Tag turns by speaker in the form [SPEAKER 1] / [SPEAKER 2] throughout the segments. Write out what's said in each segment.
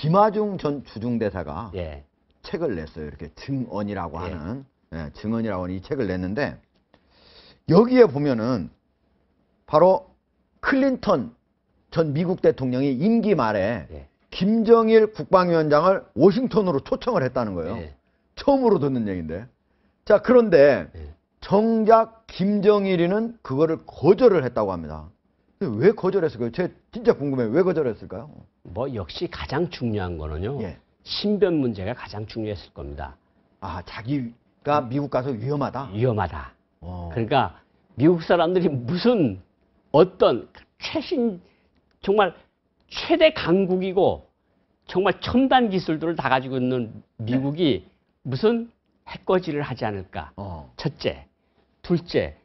[SPEAKER 1] 김하중 전 주중대사가 예. 책을 냈어요. 이렇게 증언이라고 예. 하는 예, 증언이라고 하는 이 책을 냈는데 여기에 보면은 바로 클린턴 전 미국 대통령이 임기 말에 예. 김정일 국방위원장을 워싱턴으로 초청을 했다는 거예요. 예. 처음으로 듣는 얘기인데. 자, 그런데 예. 정작 김정일이는 그거를 거절을 했다고
[SPEAKER 2] 합니다. 왜 거절했을까요? 제 진짜 궁금해요. 왜 거절했을까요? 뭐 역시 가장 중요한 거는요. 예. 신변 문제가 가장 중요했을 겁니다. 아, 자기가 미국 가서 위험하다? 위험하다. 오. 어. 그러니까 미국 사람들이 무슨 어떤 최신 정말 최대 강국이고 정말 첨단 기술들을 다 가지고 있는 미국이 네. 무슨 해거지를 하지 않을까. 어. 첫째. 둘째.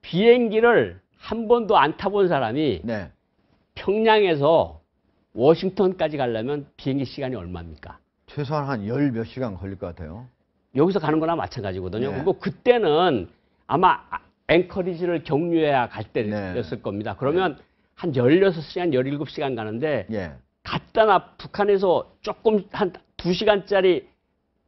[SPEAKER 2] 비행기를 한 번도 안 타본 사람이 네. 평양에서 워싱턴까지 가려면 비행기 시간이 얼마입니까? 최소한 한
[SPEAKER 1] 열 몇 시간 걸릴 것 같아요.
[SPEAKER 2] 여기서 가는 거나 마찬가지거든요. 네. 그리고 그때는 아마 앵커리지를 경유해야 갈 때였을 네. 겁니다. 그러면 한 16시간, 17시간 가는데 예. 갔다 나 북한에서 조금 한 2시간짜리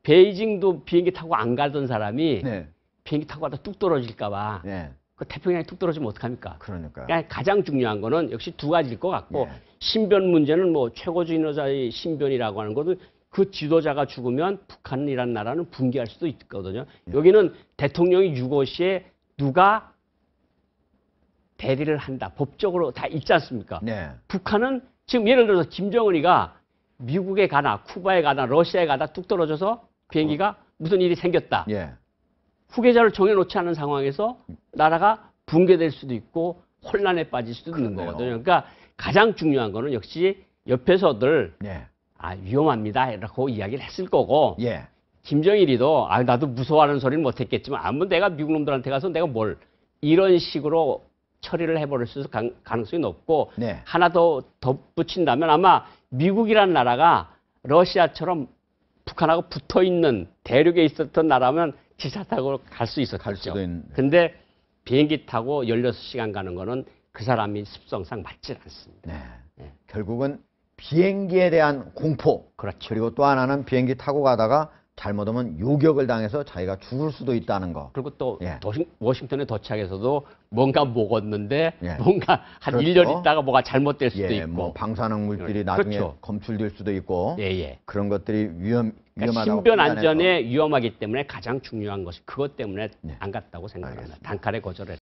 [SPEAKER 2] 베이징도 비행기 타고 안 가던 사람이 네. 비행기 타고 가다 뚝 떨어질까 봐 네. 뭐 태평양이툭 떨어지면 어떡합니까? 그러니까. 그러니까 가장 중요한 거는 역시 두 가지일 것 같고 예. 신변 문제는 뭐 최고주의노자의 신변이라고 하는 것은그 지도자가 죽으면 북한이란 나라는 붕괴할 수도 있거든요. 예. 여기는 대통령이 유고시에 누가 대리를 한다. 법적으로 다 있지 않습니까? 예. 북한은 지금 예를 들어서 김정은이가 미국에 가나 쿠바에 가나 러시아에 가다 뚝 떨어져서 비행기가 어. 무슨 일이 생겼다. 예. 후계자를 정해놓지 않은 상황에서 나라가 붕괴될 수도 있고 혼란에 빠질 수도 그러네요. 있는 거거든요. 그러니까 가장 중요한 거는 역시 옆에서들 예. 아 위험합니다 라고 이야기를 했을 거고 예. 김정일이도 아 나도 무서워하는 소리는 못했겠지만 아무 내가 미국 놈들한테 가서 내가 뭘 이런 식으로 처리를 해버릴 수 있을 가능성이 높고 네. 하나 더 덧붙인다면 아마 미국이란 나라가 러시아처럼 북한하고 붙어 있는 대륙에 있었던 나라면 기차 타고 갈 수 있었죠. 어 근데 비행기 타고 16시간 가는 거는 그 사람이 습성상 맞질 않습니다. 네.
[SPEAKER 1] 네. 결국은 비행기에 대한 공포. 그렇죠. 그리고 또 하나는 비행기 타고 가다가 잘못하면 요격을 당해서 자기가 죽을
[SPEAKER 2] 수도 있다는 거. 그리고 또 예. 도시, 워싱턴에도착해서도 뭔가 먹었는데 예. 뭔가 한 그렇죠. 1년 있다가 뭐가 잘못될 수도 예, 있고. 뭐 방사능 물질이 나중에 그렇죠.
[SPEAKER 1] 검출될 수도 있고. 예예. 예. 그런 것들이 위험 그러니까 신변 안전에
[SPEAKER 2] 위험하기 때문에 가장 중요한 것이 그것 때문에 네. 안 갔다고 생각합니다. 단칼에 거절했